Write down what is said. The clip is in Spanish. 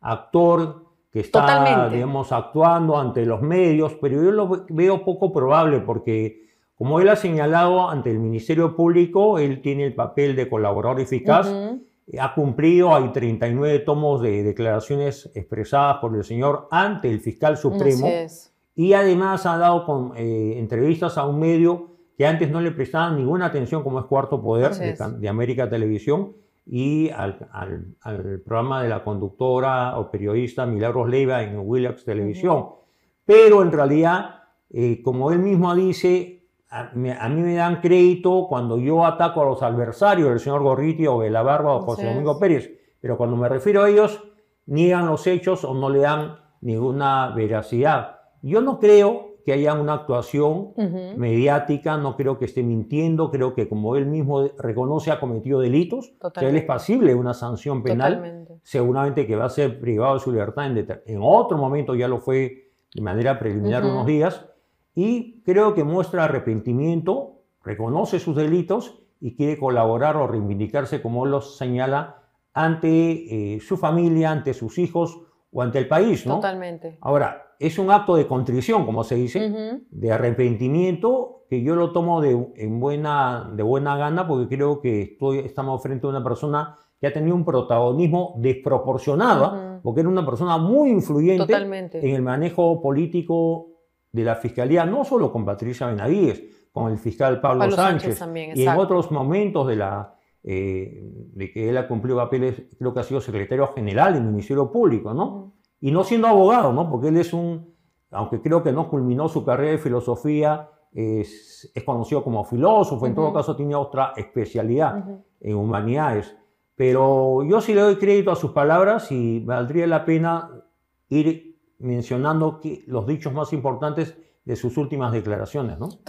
actor que está, digamos, actuando ante los medios, pero yo lo veo poco probable porque, como él ha señalado ante el Ministerio Público, él tiene el papel de colaborador eficaz, ha cumplido, hay 39 tomos de declaraciones expresadas por el señor ante el fiscal supremo, y además ha dado eh, entrevistas a un medio que antes no le prestaban ninguna atención, como es Cuarto Poder de América Televisión, y al, al, programa de la conductora o periodista Milagros Leiva en Williams Televisión. Pero en realidad, eh, como él mismo dice, a, mí me dan crédito cuando yo ataco a los adversarios del señor Gorriti o de la Barba o José Domingo Pérez, pero cuando me refiero a ellos, niegan los hechos o no le dan ninguna veracidad. Yo no creo que haya una actuación mediática, no creo que esté mintiendo, creo que como él mismo reconoce ha cometido delitos, que él es pasible una sanción penal, seguramente que va a ser privado de su libertad en, otro momento, ya lo fue de manera preliminar unos días, y creo que muestra arrepentimiento, reconoce sus delitos y quiere colaborar o reivindicarse, como lo los señala, ante eh, su familia, ante sus hijos, o ante el país, ¿no? Totalmente. Ahora, es un acto de contrición, como se dice, de arrepentimiento, que yo lo tomo de, en buena, de buena gana porque creo que estoy, estamos frente a una persona que ha tenido un protagonismo desproporcionado, porque era una persona muy influyente en el manejo político de la Fiscalía, no solo con Patricia Benavides, con el fiscal Pablo, Sánchez, y en otros momentos de la, eh, de que él ha cumplido papeles, creo que ha sido secretario general del Ministerio Público, ¿no? Y no siendo abogado, ¿no? Porque él es un, aunque creo que no culminó su carrera de filosofía, es, conocido como filósofo, en todo caso tiene otra especialidad en humanidades. Pero yo sí le doy crédito a sus palabras y valdría la pena ir mencionando que, los dichos más importantes de sus últimas declaraciones, ¿no?